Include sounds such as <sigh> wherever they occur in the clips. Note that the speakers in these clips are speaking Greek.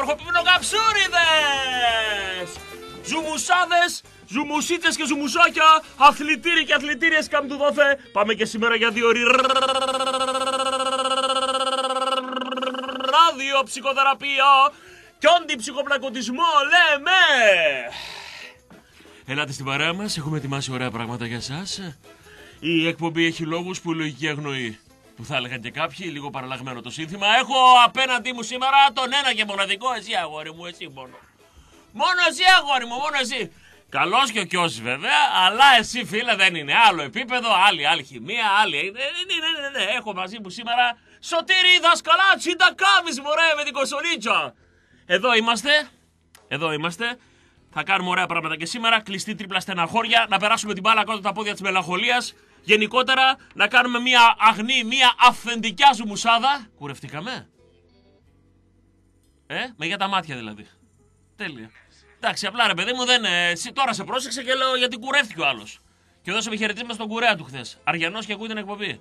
ομορφοποιημένο καψούριδες! Ζουμουσάδες, ζουμουσίτες και ζουμουσάκια, αθλητήρι και αθλητήριες του δόθε. Πάμε και σήμερα για δύο ώρες. Ράδιο ψυχοθεραπεία και όντι-ψυχοπλακωτισμό λέμε. Ελάτε στην παρέα μας, έχουμε ετοιμάσει ωραία πράγματα για σας. Η εκπομπή έχει λόγους που η λογική αγνοεί που θα έλεγαν και κάποιοι, λίγο παραλλαγμένο το σύνθημα. Έχω απέναντί μου σήμερα τον ένα και μοναδικό, εσύ αγόρι μου, εσύ μόνο. Μόνο εσύ αγόρι μου, μόνο εσύ. Καλός και ο κιός βέβαια, αλλά εσύ φίλε δεν είναι. Άλλο επίπεδο, άλλη, άλλη χημεία, ναι, άλλη. Ναι, ναι, ναι, ναι, έχω μαζί μου σήμερα Σωτήρι Δασκαλάτσι, τα κάβεις μωρέ με την κοσολίτσα. Εδώ είμαστε, εδώ είμαστε. Θα κάνουμε ωραία πράγματα και σήμερα. Κλειστή τρίπλα στεναχώρια, να περάσουμε την μπάλα κάτω τα πόδια της μελαγχολίας γενικότερα να κάνουμε μια αγνή, μια αφεντικιά σου μουσάδα. Κουρευτήκαμε. Ε, με για τα μάτια δηλαδή. Τέλεια. Εντάξει, απλά ρε παιδί μου, δεν, εσύ τώρα σε πρόσεξε και λέω γιατί κουρεύτηκε ο άλλος. Και δώσαμε χαιρετίσμα στον κουρέα του χθες. Αριανό και ακούει την εκπομπή.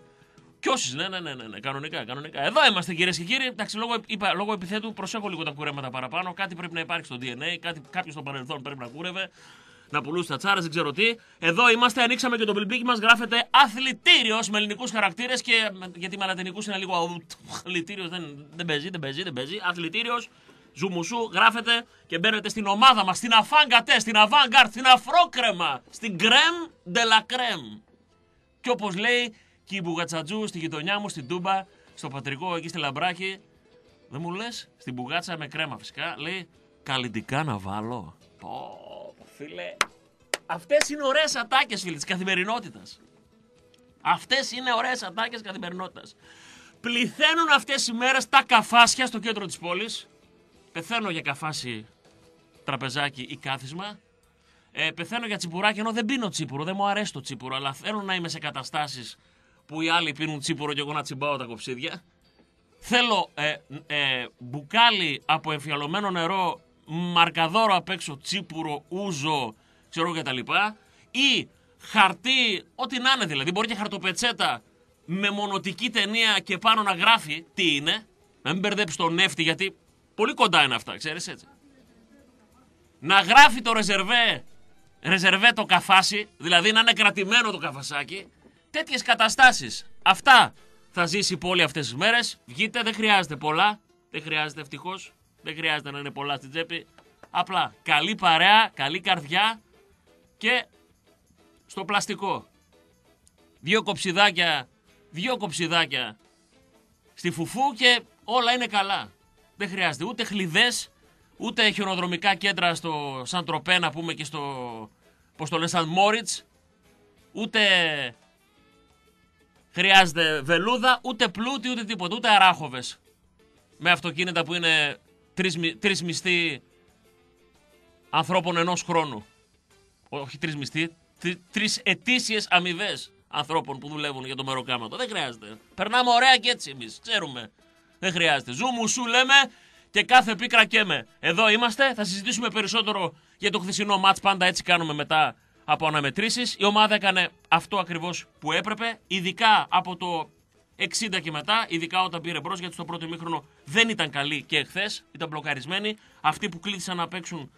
Κι όσοι, ναι, ναι, ναι, ναι, κανονικά, κανονικά. Εδώ είμαστε κυρίες και κύριοι. Εντάξει, λόγω, είπα, λόγω επιθέτου προσέχω λίγο τα κουρέματα παραπάνω. Κάτι πρέπει να υπάρχει στο DNA, κάτι, κάποιος στο παρελθόν πρέπει να κούρευε να πουλούσε τα τσάρα, δεν ξέρω τι. Εδώ είμαστε, ανοίξαμε και το πλυμπίκι μας γράφεται αθλητήριος με ελληνικούς χαρακτήρες και γιατί με λατινικούς είναι λίγο αθλητήριος, δεν, δεν παίζει, δεν παίζει, δεν παίζει. Αθλητήριος, ζουμουσού, γράφεται και μπαίνετε στην ομάδα μας, στην αφάνγκατε, στην αβάνγκαρτ, στην αφρόκρεμα, στην κρέμ de la κρέμ. Και όπως λέει και η Μπουγατσατζού στη γειτονιά μου, στην Τούμπα, στο πατρικό εκεί στη Λαμπράκη, δεν μου λες, στην μπουγάτσα με κρέμα φυσικά, λέει καλλιτικά να βάλω. Πω, φίλε. Αυτές είναι ωραίες ατάκες, φίλε, της καθημερινότητας. Αυτές είναι ωραίες ατάκες καθημερινότητας. Πληθαίνουν αυτές οι μέρες τα καφάσια στο κέντρο της πόλης. Πεθαίνω για καφάσι τραπεζάκι ή κάθισμα. Ε, πεθαίνω για τσιπουράκι ενώ δεν πίνω τσίπουρο, δεν μου αρέσει το τσίπουρο, αλλά θέλω να είμαι σε καταστάσεις που οι άλλοι πίνουν τσίπουρο και εγώ να τσιμπάω τα κοψίδια. Θέλω ε, ε μπουκάλι από εμφιαλωμένο νερό μαρκαδόρο απ' έξω, τσίπουρο, ούζο, ξέρω και τα λοιπά, ή χαρτί, ό,τι να είναι δηλαδή, μπορεί και χαρτοπετσέτα με μονοτική ταινία και πάνω να γράφει τι είναι, να μην μπερδέψει τον νεύτη γιατί πολύ κοντά είναι αυτά, ξέρεις έτσι. Να γράφει το ρεζερβέ, ρεζερβέ το καφάσι, δηλαδή να είναι κρατημένο το καφασάκι, τέτοιες καταστάσεις. Αυτά θα ζήσει η πόλη αυτές τις μέρες, βγείτε, δεν χρειάζεται πολλά, δεν χρειάζεται ευτυχώς. Δεν χρειάζεται να είναι πολλά στην τσέπη. Απλά καλή παρέα, καλή καρδιά και στο πλαστικό. Δύο κοψιδάκια, δύο κοψιδάκια στη φουφού και όλα είναι καλά. Δεν χρειάζεται ούτε χλιδές, ούτε χειροδρομικά κέντρα στο Σαν Τροπέ να πούμε και στο πως το λένε Σαν Μόριτς, ούτε χρειάζεται βελούδα, ούτε πλούτη, ούτε τίποτα, ούτε αράχοβες. Με αυτοκίνητα που είναι τρεις, τρεις μισθοί ανθρώπων ενός χρόνου. Όχι τρεις μισθοί, τρεις ετήσιες αμοιβές ανθρώπων που δουλεύουν για το μεροκάματο. Δεν χρειάζεται. Περνάμε ωραία και έτσι εμείς, ξέρουμε. Δεν χρειάζεται. Ζου σου λέμε και κάθε πίκρα καίμε. Εδώ είμαστε, θα συζητήσουμε περισσότερο για το χθεσινό μάτς, πάντα έτσι κάνουμε μετά από αναμετρήσεις. Η ομάδα έκανε αυτό ακριβώς που έπρεπε, ειδικά από το 60 και μετά, ειδικά όταν πήρε μπρος, γιατί στο πρώτο ημίχρονο δεν ήταν καλή και εχθέ, ήταν μπλοκαρισμένοι. Αυτοί που κλείθησαν να παίξουν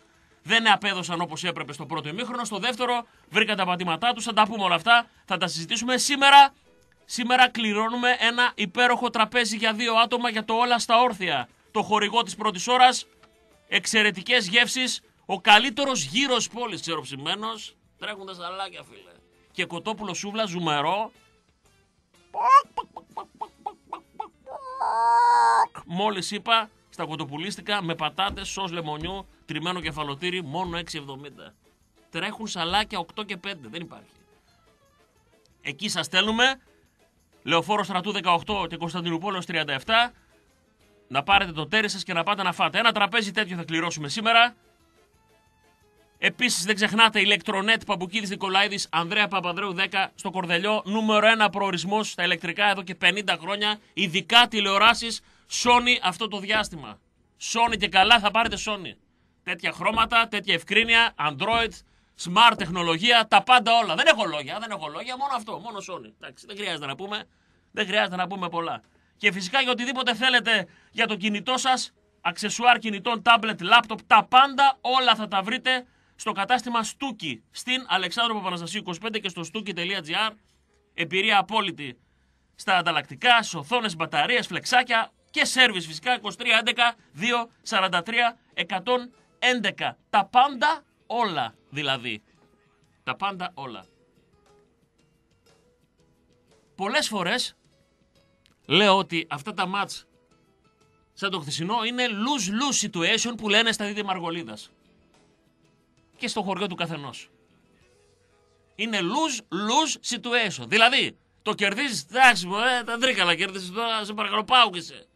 δεν απέδωσαν όπως έπρεπε στο πρώτο ημίχρονο. Στο δεύτερο βρήκαν τα πατήματά τους. Θα τα πούμε όλα αυτά, θα τα συζητήσουμε σήμερα. Σήμερα κληρώνουμε ένα υπέροχο τραπέζι για δύο άτομα για το όλα στα όρθια. Το χορηγό της πρώτης ώρας, εξαιρετικές γεύσεις, ο καλύτερος γύρος πόλης ψημένος. Τρέχουν τα σαλάκια, φίλε. Και κοτόπουλο σούβλα, ζουμερό, Μόλις είπα, στα κοτοπουλίστικα με πατάτες, σως λεμονιού, τριμμένο κεφαλοτήρι, μόνο 6,70. Τρέχουν σαλάκια 8 και 5, δεν υπάρχει. Εκεί σας στέλνουμε, Λεωφόρος Στρατού 18 και Κωνσταντινούπολος 37, να πάρετε το τέρι σας και να πάτε να φάτε. Ένα τραπέζι τέτοιο θα κληρώσουμε σήμερα. Επίσης, δεν ξεχνάτε ηλεκτρονέτ Παμπουκίδης Νικολάηδης, Ανδρέα Παπαδρέου 10 στο Κορδελιό. Νούμερο 1 προορισμός στα ηλεκτρικά εδώ και 50 χρόνια. Ειδικά τηλεοράσεις Sony αυτό το διάστημα. Sony και καλά θα πάρετε Sony. Τέτοια χρώματα, τέτοια ευκρίνεια, Android, smart τεχνολογία, τα πάντα όλα. Δεν έχω λόγια, δεν έχω λόγια, μόνο αυτό, μόνο Sony. Εντάξει, δεν χρειάζεται να πούμε, δεν χρειάζεται να πούμε πολλά. Και φυσικά για οτιδήποτε θέλετε για το κινητό σας, αξεσουάρ κινητών, tablet, laptop, τα πάντα όλα θα τα βρείτε στο κατάστημα Στούκι στην Αλεξάνδρου Παπαναστασίου 25 και στο στούκι.gr. Εμπειρία απόλυτη στα ανταλλακτικά, σε οθόνες, μπαταρίες, φλεξάκια και σερβις φυσικά 2311 243 111. Τα πάντα όλα δηλαδή. Τα πάντα όλα. Πολλές φορές λέω ότι αυτά τα μάτς σαν το χθεσινό είναι lose-lose situation που λένε στα δίδυμα Αργολίδας και στο χωριό του καθενός. Είναι lose, lose situation. Δηλαδή, το κερδίζεις, εντάξει, ε, τα δρίκαλα κερδίζεις τώρα, σε παρακαλώ, πάω και σε.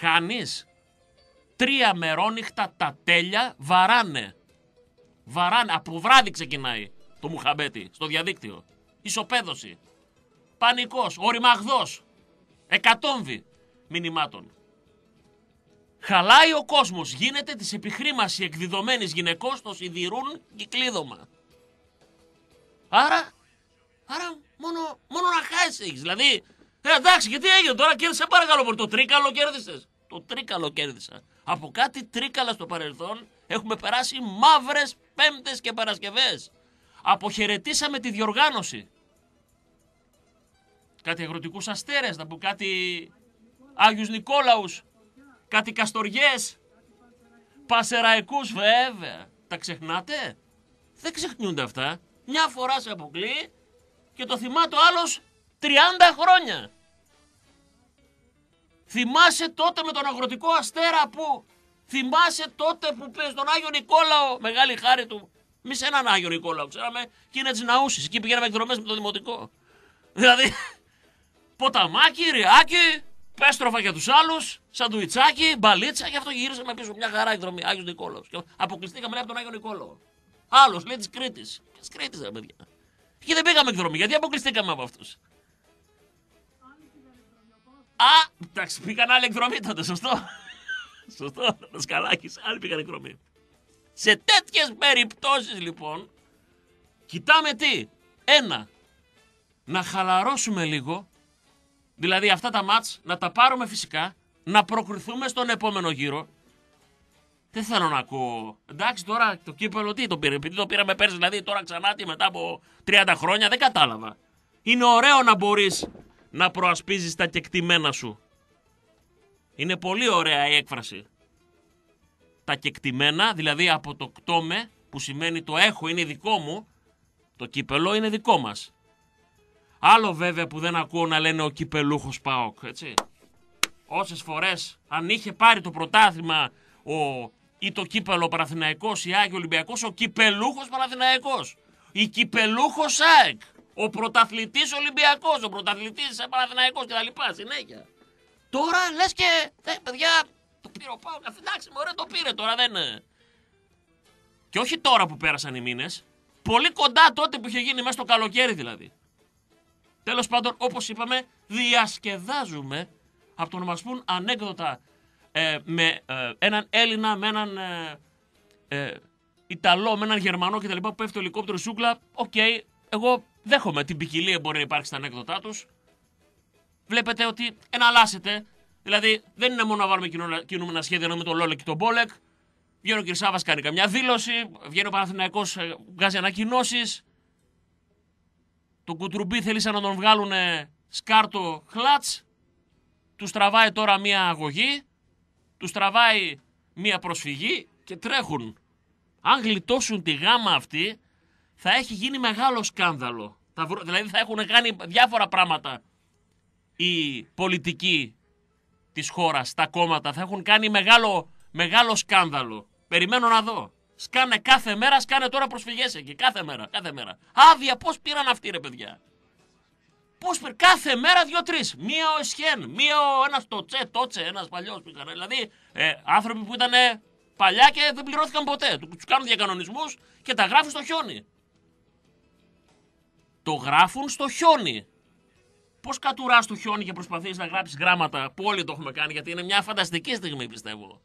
Χάνεις. Τρία μερόνυχτα τα τέλεια βαράνε. Βαράνε. Από βράδυ ξεκινάει το Μουχαμπέτη στο διαδίκτυο. Ισοπαίδωση. Πανικός. Οριμαγδό. Εκατόμβη μηνυμάτων. Χαλάει ο κόσμος. Γίνεται της επιχρήμαση εκδιδομένη γυναικός, το σιδηρούν κλείδωμα. Άρα, άρα μόνο, μόνο να χάσεις. Δηλαδή, ε, εντάξει, γιατί έγινε τώρα, κέρδισε πάρα καλό, Το τρίκαλο κέρδισες. Το τρίκαλο κέρδισα. Από κάτι τρίκαλα στο παρελθόν έχουμε περάσει μαύρες Πέμπτες και Παρασκευές. Αποχαιρετήσαμε τη διοργάνωση. Κάτι αγροτικούς αστέρες, να πω κάτι Άγιου Νικόλαου κάτι καστοριές, πασεραϊκούς βέβαια. Τα ξεχνάτε, δεν ξεχνιούνται αυτά. Μια φορά σε αποκλεί και το θυμάται ο άλλος 30 χρόνια. Θυμάσαι τότε με τον αγροτικό αστέρα που θυμάσαι τότε που πες τον Άγιο Νικόλαο, μεγάλη χάρη του, μη σε έναν Άγιο Νικόλαο, ξέραμε, και είναι Ναούσης Εκεί πηγαίναμε εκδρομές με το δημοτικό. Δηλαδή, <laughs> ποταμάκι, ριάκι, Πέστροφα για τους άλλους, σαντουιτσάκι, μπαλίτσα, και αυτό γύρισαμε πίσω. Μια χαρά η δρομή. Άγιος Νικόλαος. Αποκλειστήκαμε από τον Άγιο Νικόλαο. Άλλος λέει της Κρήτης. Της Κρήτης, ρε παιδιά. Και δεν πήγαμε εκδρομή, γιατί αποκλειστήκαμε από αυτούς. Α, εντάξει, πήγαν άλλη εκδρομή τότε, σωστό. <laughs> σωστό, τα σκαλάκι, άλλοι πήγαν εκδρομή. Σε τέτοιες περιπτώσεις λοιπόν, κοιτάμε τι. Ένα, να χαλαρώσουμε λίγο Δηλαδή αυτά τα μάτς να τα πάρουμε φυσικά, να προκριθούμε στον επόμενο γύρο. Δεν θέλω να ακούω. Εντάξει τώρα το κύπελο τι το πήρε, επειδή το πήραμε πέρσι δηλαδή τώρα ξανά τι μετά από 30 χρόνια δεν κατάλαβα. Είναι ωραίο να μπορείς να προασπίζεις τα κεκτημένα σου. Είναι πολύ ωραία η έκφραση. Τα κεκτημένα, δηλαδή από το κτόμε, που σημαίνει το έχω είναι δικό μου, το κύπελο είναι δικό μας. Άλλο βέβαια που δεν ακούω να λένε ο κυπελούχος Πάοκ, έτσι. Όσες φορές αν είχε πάρει το πρωτάθλημα ο, ή το κύπελο Παραθυναϊκό ή Άγιο Ολυμπιακός, ο κυπελούχος Παραθυναϊκό. Η κυπελούχος ΑΕΚ. Ο πρωταθλητής Ολυμπιακός, ο πρωταθλητής Παναθηναϊκό κτλ. Συνέχεια. Τώρα λες και. Ε, παιδιά, το πήρε ο Πάοκ. Εντάξει, μωρέ, το πήρε τώρα, δεν. Και όχι τώρα που πέρασαν οι μήνες. Πολύ κοντά τότε που είχε γίνει μέσα στο καλοκαίρι δηλαδή. Τέλος πάντων, όπως είπαμε, διασκεδάζουμε από το να μας πούν ανέκδοτα ε, με ε, έναν Έλληνα, με έναν ε, Ιταλό, με έναν Γερμανό κτλ. που πέφτει το ελικόπτερο σούκλα. Οκ, okay, εγώ δέχομαι την ποικιλία μπορεί να υπάρχει στα ανέκδοτά τους. Βλέπετε ότι εναλλάσσεται. Δηλαδή, δεν είναι μόνο να βάλουμε κινούμενα σχέδια με τον Λόλεκ και τον Μπόλεκ. Βγαίνει ο Κυρσάβα, κάνει καμιά δήλωση. Βγαίνει ο Παναθηναϊκός, βγάζει ανακοινώσεις. Τον κουτρουμπί θέλησαν να τον βγάλουν σκάρτο χλάτς. Τους τραβάει τώρα μία αγωγή. Τους τραβάει μία προσφυγή και τρέχουν. Αν γλιτώσουν τη γάμα αυτή, θα έχει γίνει μεγάλο σκάνδαλο. δηλαδή θα έχουν κάνει διάφορα πράγματα οι πολιτικοί της χώρας, τα κόμματα. Θα έχουν κάνει μεγάλο, μεγάλο σκάνδαλο. Περιμένω να δω. Σκάνε κάθε μέρα, σκάνε τώρα προσφυγές εκεί. Κάθε μέρα, κάθε μέρα. Άδεια πώς πήραν αυτοί, ρε παιδιά. Πώς πήραν, κάθε μέρα δύο-τρει. Μία ο Εσχέν, μία ο ένας το τσε, Τσε, ένας παλιός που είχαν. Δηλαδή ε, άνθρωποι που ήταν ε, παλιά και δεν πληρώθηκαν ποτέ. Του κάνουν διακανονισμούς και τα γράφουν στο χιόνι. Το γράφουν στο χιόνι. Πώς κατουράς το χιόνι και προσπαθείς να γράψεις γράμματα που όλοι το έχουμε κάνει, γιατί είναι μια φανταστική στιγμή πιστεύω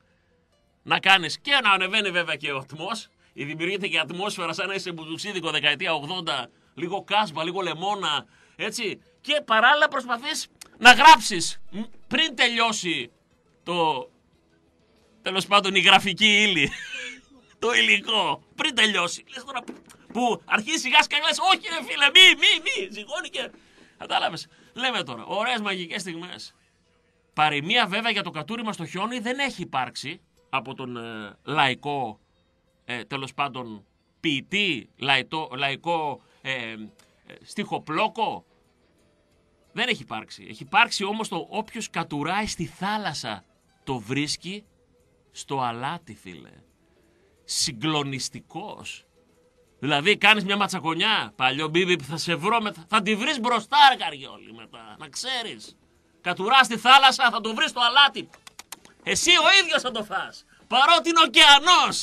να κάνεις και να ανεβαίνει βέβαια και ο ατμός Η δημιουργείται και η ατμόσφαιρα σαν να είσαι μπουζουξίδικο δεκαετία 80, λίγο κάσπα, λίγο λεμόνα. Έτσι. Και παράλληλα προσπαθείς να γράψεις πριν τελειώσει το. Τέλος πάντων, η γραφική ύλη. <laughs> το υλικό. Πριν τελειώσει. Λες τώρα που αρχίζει σιγά σιγά λες Όχι, ρε φίλε, μη, μη, μη. Ζυγώνει και. Κατάλαβες. Λέμε τώρα, ωραίες μαγικές στιγμές. Παροιμία βέβαια για το κατούρι κατούριμα στο χιόνι δεν έχει υπάρξει από τον ε, λαϊκό ε, τέλος πάντων ποιητή, λαϊτό, λαϊκό ε, ε, στιχοπλόκο. Δεν έχει υπάρξει. Έχει υπάρξει όμως το όποιος κατουράει στη θάλασσα το βρίσκει στο αλάτι φίλε. Συγκλονιστικός. Δηλαδή κάνεις μια ματσακονιά, παλιό μπίμπι που θα σε βρω, μετά, θα τη βρεις μπροστά καριόλη μετά, να ξέρεις. Κατουράς στη θάλασσα, θα το βρεις στο αλάτι. Εσύ ο ίδιος θα το φας. Παρότι είναι ωκεανός.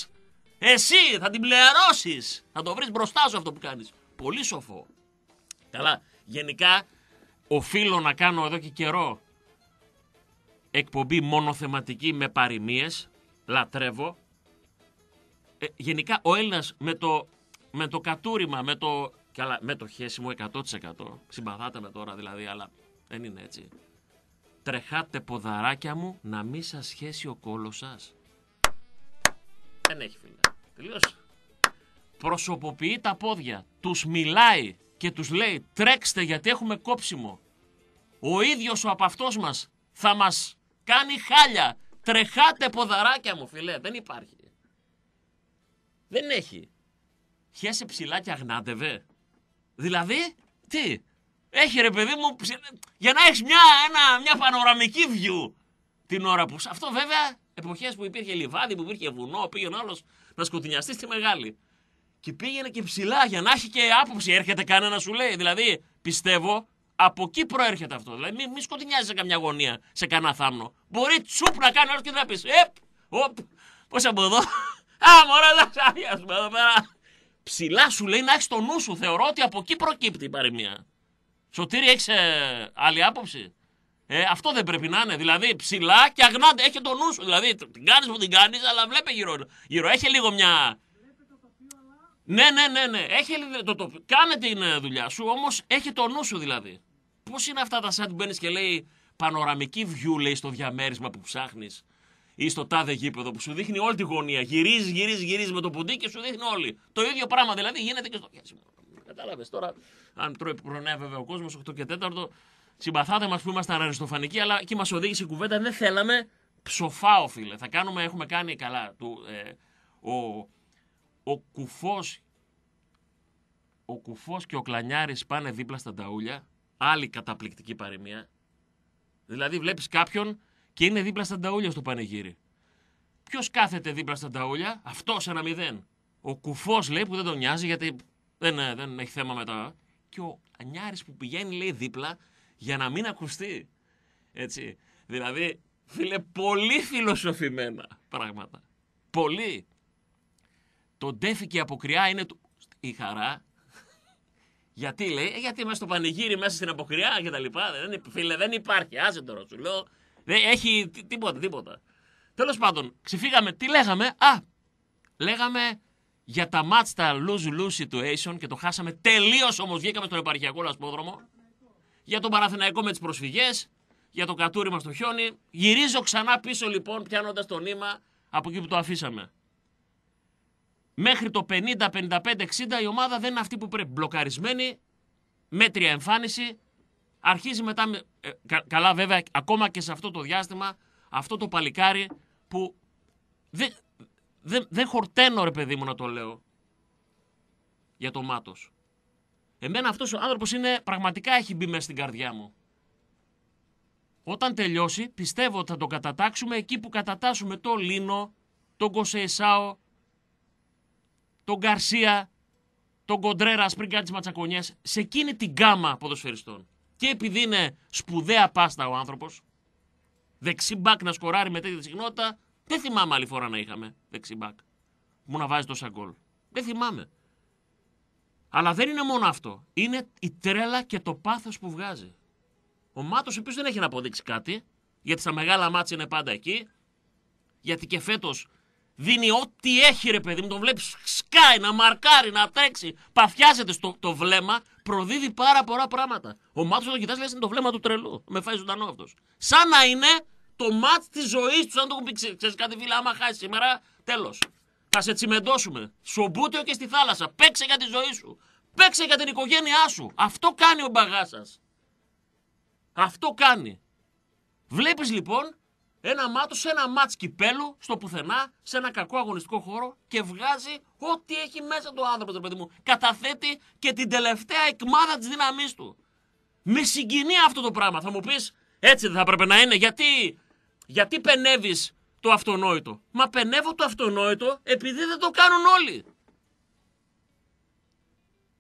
Εσύ θα την πλεαρώσεις. Θα το βρεις μπροστά σου αυτό που κάνεις. Πολύ σοφό. Καλά, γενικά οφείλω να κάνω εδώ και καιρό εκπομπή μονοθεματική με παροιμίες. Λατρεύω. Ε, γενικά ο Έλληνας με το, με το κατούριμα, με το, καλά, με το χέσιμο 100% συμπαθάτε με τώρα δηλαδή, αλλά δεν είναι έτσι. Τρεχάτε ποδαράκια μου να μη σας σχέσει ο κόλος σας. Δεν έχει φίλε. Τελείωσε. Προσωποποιεί τα πόδια. Τους μιλάει και τους λέει τρέξτε γιατί έχουμε κόψιμο. Ο ίδιος ο απαυτός μας θα μας κάνει χάλια. Τρεχάτε ποδαράκια μου φίλε. Δεν υπάρχει. Δεν έχει. Χέσε ψηλά και αγνάντευε. Δηλαδή, τι, έχει ρε παιδί μου, για να έχεις μια, μια πανοραμική view την ώρα που. Αυτό βέβαια εποχές που υπήρχε λιβάδι, που υπήρχε βουνό, πήγαινε όλος να σκοτεινιαστείς στη μεγάλη. Και πήγαινε και ψηλά για να έχει και άποψη. Έρχεται κανένα σου λέει. Δηλαδή πιστεύω από εκεί προέρχεται αυτό. Δηλαδή μην μη σε καμιά γωνία, σε κανένα θάμνο. Μπορεί τσουπ να κάνει όλος και να πεις Επ, οπ, πώς από εδώ. <laughs> Α, μωρά, να εδώ πέρα. Ψηλά σου λέει να έχεις το νου σου. Θεωρώ ότι από εκεί προκύπτει η παροιμία. Σωτήρι, έχεις ε, άλλη άποψη. Ε, αυτό δεν πρέπει να είναι. Δηλαδή, ψηλά και αγνά. Έχει τον νου σου. Δηλαδή, την κάνεις που την κάνεις, αλλά βλέπει γύρω, γύρω. Έχει λίγο μια. Ναι, ναι, ναι, ναι. Έχει, το, το, κάνε την ε, δουλειά σου, όμως έχει το νου σου δηλαδή. Πώς είναι αυτά τα που μπαίνεις και λέει πανοραμική view, λέει, στο διαμέρισμα που ψάχνεις ή στο τάδε γήπεδο που σου δείχνει όλη τη γωνία. Γυρίζεις, γυρίζεις, γυρίζεις με το ποντίκι και σου δείχνει όλη. Το ίδιο πράγμα δηλαδή γίνεται και στο Κατάλαβες τώρα, αν τρώει που βέβαια ο κόσμος, 8 και 4, συμπαθάτε μας που ήμασταν αριστοφανικοί, αλλά και μας οδήγησε η κουβέντα. Δεν θέλαμε ψοφάω, φίλε. Θα κάνουμε, έχουμε κάνει καλά. Του, ε, ο, ο κουφός ο κουφός και ο κλανιάρης πάνε δίπλα στα ταούλια. Άλλη καταπληκτική παροιμία. Δηλαδή βλέπεις κάποιον και είναι δίπλα στα ταούλια στο πανηγύρι. Ποιος κάθεται δίπλα στα ταούλια, αυτός ένα μηδέν. Ο κουφός λέει που δεν τον νοιάζει γιατί δεν, ε, δεν έχει θέμα μετά. Και ο Ανιάρης που πηγαίνει λέει δίπλα για να μην ακουστεί. Έτσι. Δηλαδή, φίλε, πολύ φιλοσοφημένα πράγματα. Πολύ. Το και η αποκριά είναι του... η χαρά. Γιατί λέει, ε, γιατί είμαστε στο πανηγύρι μέσα στην αποκριά και τα λοιπά. Δεν, φίλε, δεν υπάρχει. Άσε τώρα, σου λέω. Δεν έχει τίποτα, τίποτα. Τέλος πάντων, ξεφύγαμε. Τι λέγαμε. Α, λέγαμε για τα μάτς τα lose-lose situation και το χάσαμε τελείως όμως βγήκαμε στον επαρχιακό λασπόδρομο για τον Παραθυναϊκό με τις προσφυγές, για το μας στο χιόνι. Γυρίζω ξανά πίσω λοιπόν πιάνοντας το νήμα από εκεί που το αφήσαμε. Μέχρι το 50, 55, 60 η ομάδα δεν είναι αυτή που πρέπει. Μπλοκαρισμένη, μέτρια εμφάνιση, αρχίζει μετά, ε, καλά βέβαια ακόμα και σε αυτό το διάστημα, αυτό το παλικάρι που δεν, δεν χορταίνω ρε παιδί μου να το λέω για το Μάτος. Εμένα αυτός ο άνθρωπος είναι, πραγματικά έχει μπει μέσα στην καρδιά μου. Όταν τελειώσει πιστεύω ότι θα τον κατατάξουμε εκεί που κατατάσσουμε το Λίνο, τον Κοσεϊσάο, τον Γκαρσία, τον Κοντρέρας πριν κάτι σε εκείνη την γκάμα ποδοσφαιριστών. Και επειδή είναι σπουδαία πάστα ο άνθρωπος, δεξί μπακ να σκοράρει με τέτοια συχνότητα, δεν θυμάμαι άλλη φορά να είχαμε δεξιμπάκ που να βάζει τόσα γκολ. Δεν θυμάμαι. Αλλά δεν είναι μόνο αυτό. Είναι η τρέλα και το πάθος που βγάζει. Ο Μάτος, ο δεν έχει να αποδείξει κάτι, γιατί στα μεγάλα μάτια είναι πάντα εκεί, γιατί και φέτος δίνει ό,τι έχει ρε παιδί μου. Τον βλέπει σκάει, να μαρκάρει, να τρέξει. Παθιάζεται στο το βλέμμα, προδίδει πάρα πολλά πράγματα. Ο Μάτος, όταν κοιτάζει, λες είναι το βλέμμα του τρελού. Με φάει ζωντανό αυτός. Σαν να είναι το μάτ της ζωής τους. Αν το έχουν πει, ξέρεις κάτι, φίλε, άμα χάσει σήμερα, τέλος. Θα σε τσιμεντώσουμε. Σομπούτιο και στη θάλασσα. Παίξε για τη ζωή σου. Παίξε για την οικογένειά σου. Αυτό κάνει ο μπαγάς σας. Αυτό κάνει. Βλέπεις λοιπόν ένα μάτο σε ένα μάτ κυπέλου στο πουθενά, σε ένα κακό αγωνιστικό χώρο και βγάζει ό,τι έχει μέσα το άνθρωπο, το παιδί μου. Καταθέτει και την τελευταία εκμάδα της δύναμή του. Με συγκινεί αυτό το πράγμα. Θα μου πεις, έτσι δεν θα έπρεπε να είναι, γιατί γιατί πενεύεις το αυτονόητο. Μα πενεύω το αυτονόητο επειδή δεν το κάνουν όλοι.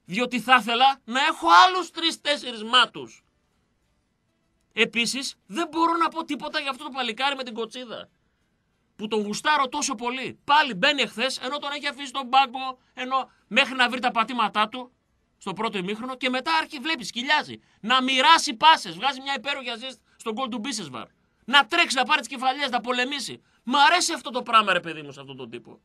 Διότι θα ήθελα να έχω άλλους τρεις-τέσσερις μάτους. Επίσης, δεν μπορώ να πω τίποτα για αυτό το παλικάρι με την κοτσίδα. Που τον γουστάρω τόσο πολύ. Πάλι μπαίνει εχθές, ενώ τον έχει αφήσει στον πάγκο, ενώ μέχρι να βρει τα πατήματά του στο πρώτο ημίχρονο και μετά αρχίζει, βλέπει, σκυλιάζει. Να μοιράσει πάσες. Βγάζει μια υπέροχη ζήτηση στον κόλ του Μπίσεσβαρ να τρέξει, να πάρει τις κεφαλιές, να πολεμήσει. Μ' αρέσει αυτό το πράγμα, ρε παιδί μου, σε αυτόν τον τύπο.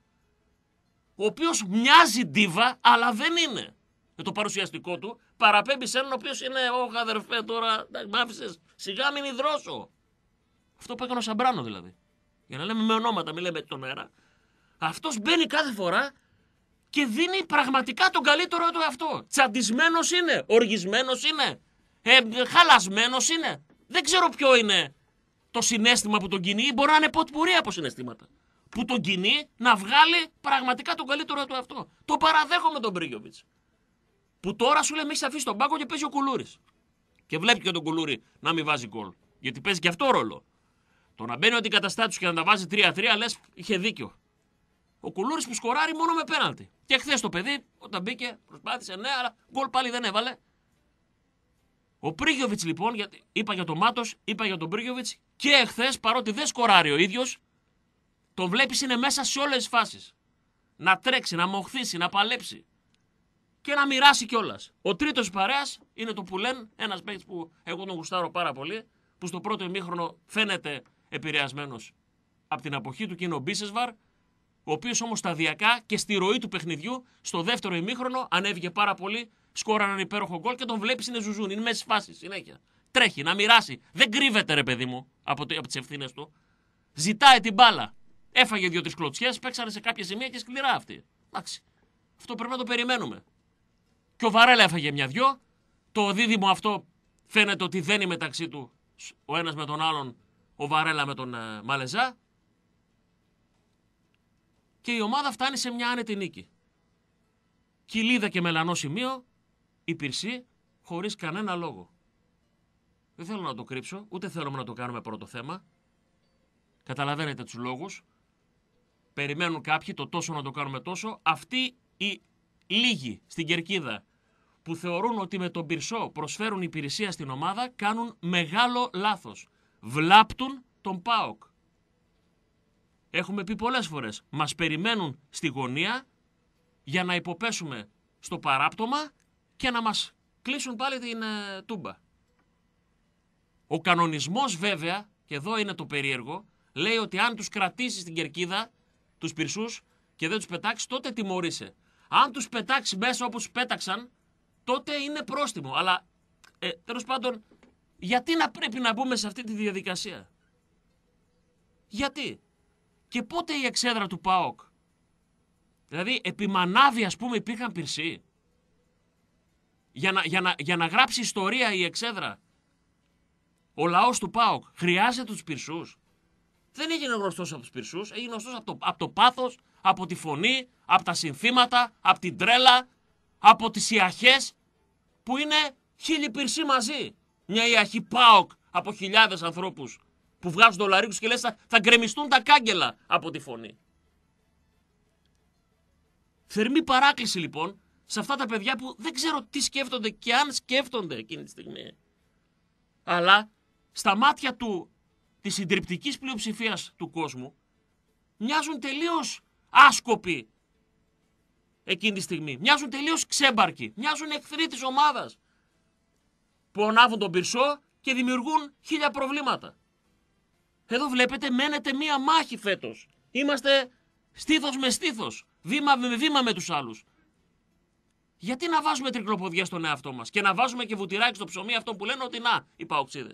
Ο οποίος μοιάζει ντίβα, αλλά δεν είναι. Με το παρουσιαστικό του παραπέμπει σε έναν ο οποίος είναι, ο αδερφέ, τώρα μ' άφησες, σιγά μην υδρώσω. Αυτό που έκανε ο Σαμπράνο δηλαδή. Για να λέμε με ονόματα, μην λέμε τον αέρα. Αυτός μπαίνει κάθε φορά και δίνει πραγματικά τον καλύτερο του αυτό. Τσαντισμένος είναι, οργισμένος είναι, ε, χαλασμένος είναι. Δεν ξέρω ποιο είναι το συνέστημα που τον κινεί, μπορεί να είναι ποτμουρία από συναισθήματα. Που τον κινεί να βγάλει πραγματικά τον καλύτερο του αυτό. Το παραδέχομαι τον Μπρίγκοβιτ. Που τώρα σου λέει με έχει αφήσει τον πάγκο και παίζει ο κουλούρης. Και βλέπει και τον κουλούρη να μην βάζει γκολ. Γιατί παίζει και αυτό ρόλο. Το να μπαίνει ο αντικαταστάτης και να τα βάζει 3-3, λες είχε δίκιο. Ο κουλούρης που σκοράρει μόνο με πέναλτι. Και χθες το παιδί, όταν μπήκε, προσπάθησε, ναι, αλλά γκολ πάλι δεν έβαλε. Ο Πρίγιοβιτ λοιπόν, είπα για τον Μάτος, είπα για τον Πρίγιοβιτ και εχθές παρότι δεν σκοράρει ο ίδιος, τον βλέπεις είναι μέσα σε όλες τις φάσεις. Να τρέξει, να μοχθήσει, να παλέψει και να μοιράσει κιόλας. Ο τρίτος παρέας είναι το Πουλέν, ένας παίκτης που εγώ τον γουστάρω πάρα πολύ, που στο πρώτο ημίχρονο φαίνεται επηρεασμένος από την αποχή του και είναι ο Μπίσεσβαρ, ο οποίος όμως σταδιακά και στη ροή του παιχνιδιού στο δεύτερο ημίχρονο ανέβηκε πάρα πολύ σκόρα έναν υπέροχο γκολ και τον βλέπεις είναι ζουζούν. Είναι μέσα στις φάσεις συνέχεια. Τρέχει να μοιράσει. Δεν κρύβεται ρε παιδί μου από, το, από τις ευθύνες του. Ζητάει την μπάλα. Έφαγε δύο-τρει κλωτσιές, παίξανε σε κάποια σημεία και σκληρά αυτή. Εντάξει. Αυτό πρέπει να το περιμένουμε. Και ο Βαρέλα έφαγε μια-δυο. Το δίδυμο αυτό φαίνεται ότι δεν είναι μεταξύ του ο ένας με τον άλλον, ο Βαρέλα με τον ε, Μαλεζά. Και η ομάδα φτάνει σε μια άνετη νίκη. Κιλίδα και μελανό σημείο, η Πυρσή χωρίς κανένα λόγο. Δεν θέλω να το κρύψω, ούτε θέλουμε να το κάνουμε πρώτο θέμα. Καταλαβαίνετε τους λόγους. Περιμένουν κάποιοι το τόσο να το κάνουμε τόσο. Αυτοί οι λίγοι στην κερκίδα που θεωρούν ότι με τον πυρσό προσφέρουν υπηρεσία στην ομάδα κάνουν μεγάλο λάθος. Βλάπτουν τον ΠΑΟΚ. Έχουμε πει πολλές φορές, μας περιμένουν στη γωνία για να υποπέσουμε στο παράπτωμα και να μας κλείσουν πάλι την ε, τούμπα. Ο κανονισμός βέβαια, και εδώ είναι το περίεργο, λέει ότι αν τους κρατήσεις την κερκίδα, τους πυρσούς, και δεν τους πετάξεις, τότε τιμωρείσαι. Αν τους πετάξεις μέσα όπως πέταξαν, τότε είναι πρόστιμο. Αλλά, ε, πάντων, γιατί να πρέπει να μπούμε σε αυτή τη διαδικασία. Γιατί. Και πότε η εξέδρα του ΠΑΟΚ. Δηλαδή, επί ας πούμε, υπήρχαν πυρσοί για να, για να, για να γράψει ιστορία η εξέδρα. Ο λαός του ΠΑΟΚ χρειάζεται τους πυρσούς. Δεν έγινε γνωστός από τους πυρσούς, έγινε γνωστός από το, από το πάθος, από τη φωνή, από τα συνθήματα, από την τρέλα, από τις ιαχές που είναι χίλιοι πυρσοί μαζί. Μια ιαχή ΠΑΟΚ από χιλιάδες ανθρώπους που βγάζουν δολαρίκους και λες θα, θα γκρεμιστούν τα κάγκελα από τη φωνή. Θερμή παράκληση λοιπόν σε αυτά τα παιδιά που δεν ξέρω τι σκέφτονται και αν σκέφτονται εκείνη τη στιγμή. Αλλά στα μάτια του της συντριπτικής πλειοψηφίας του κόσμου μοιάζουν τελείως άσκοποι εκείνη τη στιγμή. Μοιάζουν τελείως ξέμπαρκοι. Μοιάζουν εχθροί της ομάδας. Που ανάβουν τον πυρσό και δημιουργούν χίλια προβλήματα. Εδώ βλέπετε μένετε μία μάχη φέτος. Είμαστε στήθος με στήθος, βήμα με βήμα με τους άλλους γιατί να βάζουμε τρικλοποδιά στον εαυτό μας και να βάζουμε και βουτυράκι στο ψωμί αυτό που λένε ότι να, οι παοξίδες.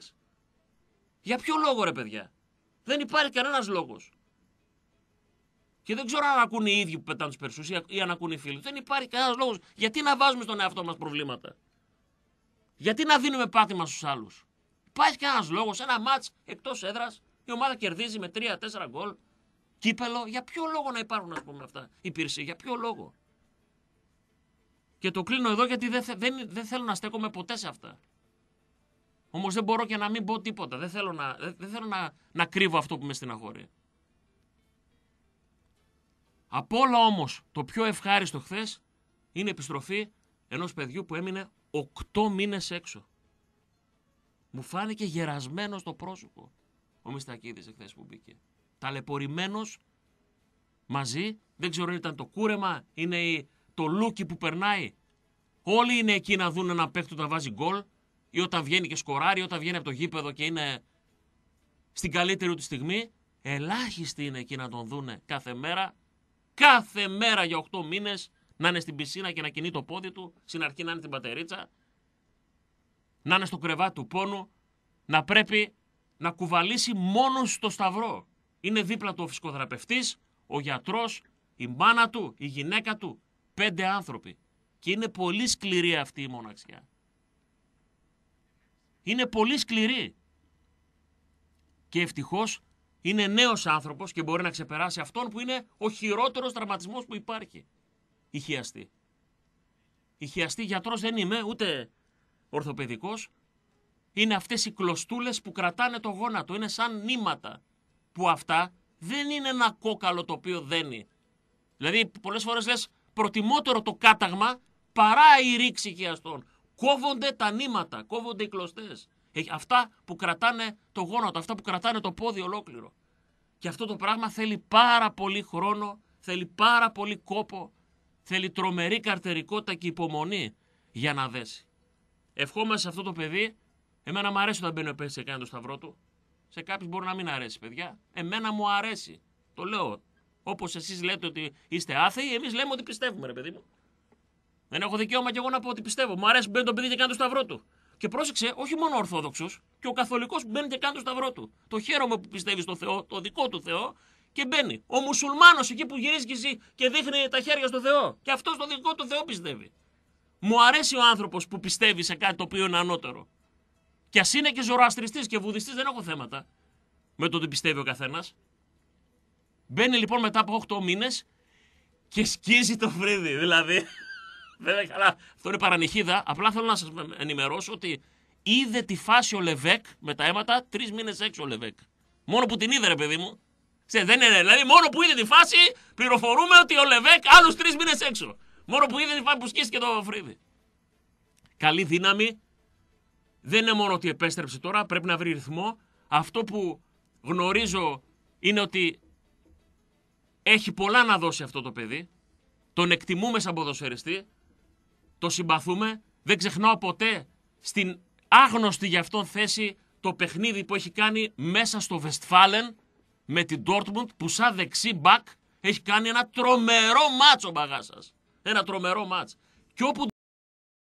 Για ποιο λόγο, ρε παιδιά. Δεν υπάρχει κανένας λόγος. Και δεν ξέρω αν ακούνε οι ίδιοι που πετάνε του περσού ή αν ακούνε οι φίλοι. Δεν υπάρχει κανένας λόγος. Γιατί να βάζουμε στον εαυτό μας προβλήματα. Γιατί να δίνουμε πάτημα στους άλλους. Υπάρχει κανένας λόγος. Ένα μάτ εκτός έδρας. Η ομάδα κερδίζει με 3-4 γκολ. Κύπελο. Για ποιο λόγο να υπάρχουν, ας πούμε, αυτά. πυρσί. Για ποιο λόγο. Και το κλείνω εδώ γιατί δεν, δεν, δεν θέλω να στέκομαι ποτέ σε αυτά. Όμως δεν μπορώ και να μην πω τίποτα. Δεν θέλω να, δεν θέλω να, να κρύβω αυτό που με στεναχωρεί. Από όλα όμως, το πιο ευχάριστο χθες είναι η επιστροφή ενός παιδιού που έμεινε 8 μήνες έξω. Μου φάνηκε γερασμένο το πρόσωπο ο Μιστακίδη εχθές που μπήκε. Ταλαιπωρημένος μαζί. Δεν ξέρω αν ήταν το κούρεμα, είναι η το λούκι που περνάει. Όλοι είναι εκεί να δουν ένα παίχτη να βάζει γκολ ή όταν βγαίνει και σκοράρει, όταν βγαίνει από το γήπεδο και είναι στην καλύτερη του στιγμή. Ελάχιστοι είναι εκεί να τον δουν κάθε μέρα. Κάθε μέρα για 8 μήνες να είναι στην πισίνα και να κινεί το πόδι του, στην αρχή να είναι στην πατερίτσα, να είναι στο κρεβάτι του πόνου, να πρέπει να κουβαλήσει μόνος στο σταυρό. Είναι δίπλα του ο φυσικοθεραπευτής, ο γιατρός, η μάνα του, η γυναίκα του, Πέντε άνθρωποι. Και είναι πολύ σκληρή αυτή η μοναξιά. Είναι πολύ σκληρή. Και ευτυχώς είναι νέος άνθρωπος και μπορεί να ξεπεράσει αυτόν που είναι ο χειρότερος τραυματισμός που υπάρχει. Ηχιαστή. Ηχιαστή γιατρός δεν είμαι ούτε ορθοπαιδικός. Είναι αυτές οι κλωστούλες που κρατάνε το γόνατο. Είναι σαν νήματα που αυτά δεν είναι ένα κόκαλο το οποίο δένει. Δηλαδή πολλές φορές λες προτιμότερο το κάταγμα παρά η ρήξη χειαστών. Κόβονται τα νήματα, κόβονται οι κλωστές. Ε, αυτά που κρατάνε το γόνατο, αυτά που κρατάνε το πόδι ολόκληρο. Και αυτό το πράγμα θέλει πάρα πολύ χρόνο, θέλει πάρα πολύ κόπο, θέλει τρομερή καρτερικότητα και υπομονή για να δέσει. Ευχόμαστε σε αυτό το παιδί. Εμένα μου αρέσει όταν μπαίνει ο παιδί και κάνει το σταυρό του. Σε κάποιους μπορεί να μην αρέσει, παιδιά. Εμένα μου αρέσει. Το λέω. Όπως εσείς λέτε ότι είστε άθεοι, εμείς λέμε ότι πιστεύουμε, ρε παιδί μου. Δεν έχω δικαίωμα κι εγώ να πω ότι πιστεύω. Μου αρέσει που μπαίνει το παιδί και κάνει το σταυρό του. Και πρόσεξε, όχι μόνο ο Ορθόδοξος, και ο Καθολικός που μπαίνει και κάνει το σταυρό του. Το χαίρομαι που πιστεύεις στο Θεό, το δικό του Θεό, και μπαίνει. Ο Μουσουλμάνος εκεί που γυρίζει και δείχνει τα χέρια στο Θεό. Και αυτό το δικό του Θεό πιστεύει. Μου αρέσει ο άνθρωπος που πιστεύει σε κάτι το οποίο είναι ανώτερο. Και ας είναι και ζωοαστριστή και βουδιστής, δεν έχω θέματα με το ότι πιστεύει ο καθένας. Μπαίνει λοιπόν μετά από 8 μήνες και σκίζει το φρύδι. Δηλαδή. Βέβαια, <laughs> καλά, αυτό είναι παρανυχίδα. Απλά θέλω να σας ενημερώσω ότι είδε τη φάση ο Λεβέκ με τα αίματα τρεις μήνες έξω ο Λεβέκ. Μόνο που την είδε, ρε παιδί μου. δεν είναι, δηλαδή, μόνο που είδε τη φάση, πληροφορούμε ότι ο Λεβέκ άλλους τρεις μήνες έξω. Μόνο που είδε τη φάση που σκίστηκε το φρύδι. Καλή δύναμη. Δεν είναι μόνο ότι επέστρεψε τώρα, πρέπει να βρει ρυθμό. Αυτό που γνωρίζω είναι ότι έχει πολλά να δώσει αυτό το παιδί. Τον εκτιμούμε σαν ποδοσφαιριστή. Το συμπαθούμε. Δεν ξεχνάω ποτέ στην άγνωστη για αυτόν θέση το παιχνίδι που έχει κάνει μέσα στο Βεστφάλεν με την Dortmund που σαν δεξί μπακ έχει κάνει ένα τρομερό μάτσο ο Μπαγάσας. Ένα τρομερό μάτσο. Και όπου